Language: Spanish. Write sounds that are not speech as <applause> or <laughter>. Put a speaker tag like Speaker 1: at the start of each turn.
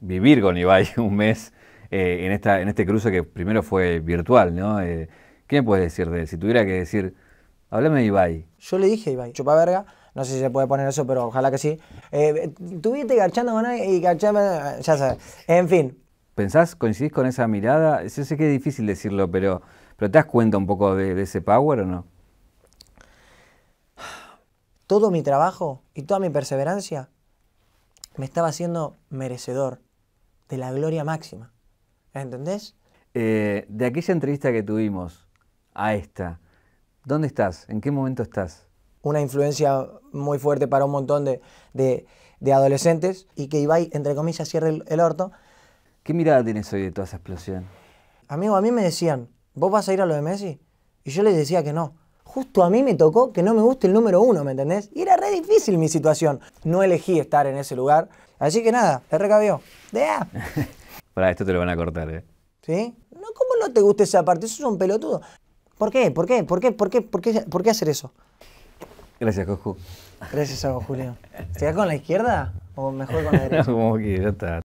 Speaker 1: vivir con Ibai <laughs> un mes eh, en, esta, en este cruce que primero fue virtual, ¿no?
Speaker 2: Eh, ¿Qué me puedes decir de él? Si tuviera que decir, háblame de Ibai. Yo le dije a Ibai, chupa verga, no sé si se puede poner eso, pero ojalá que sí. Eh, tuviste garchando con él y garchando, ya sabes. En fin.
Speaker 1: ¿Pensás, coincidís con esa mirada? Yo sé que es difícil decirlo, pero, pero ¿te das cuenta un poco de ese power o no?
Speaker 2: Todo mi trabajo y toda mi perseverancia me estaba haciendo merecedor de la gloria máxima. ¿Entendés?
Speaker 1: Eh, de aquella entrevista que tuvimos a esta, ¿dónde estás? ¿En qué momento estás?
Speaker 2: Una influencia muy fuerte para un montón de, adolescentes y que iba entre comillas, cierre el, el, orto. ¿Qué mirada tienes hoy de toda esa explosión? Amigo, a mí me decían, ¿vos vas a ir a lo de Messi? Y yo les decía que no justo a mí me tocó que no me guste el número uno, ¿me entendés? Y era re difícil mi situación. No elegí estar en ese lugar. Así que nada, te recabió. Dea.
Speaker 3: <laughs> Para esto te lo van a cortar, ¿eh?
Speaker 2: ¿Sí? No, ¿cómo no te gusta esa parte? Eso es un pelotudo. ¿Por qué? ¿Por qué? ¿Por qué? ¿Por qué? ¿Por qué, hacer eso? Gracias, Coju. Gracias a vos, Julio. ¿Se con la izquierda o mejor con la <laughs> derecha?
Speaker 1: no, como que ya está.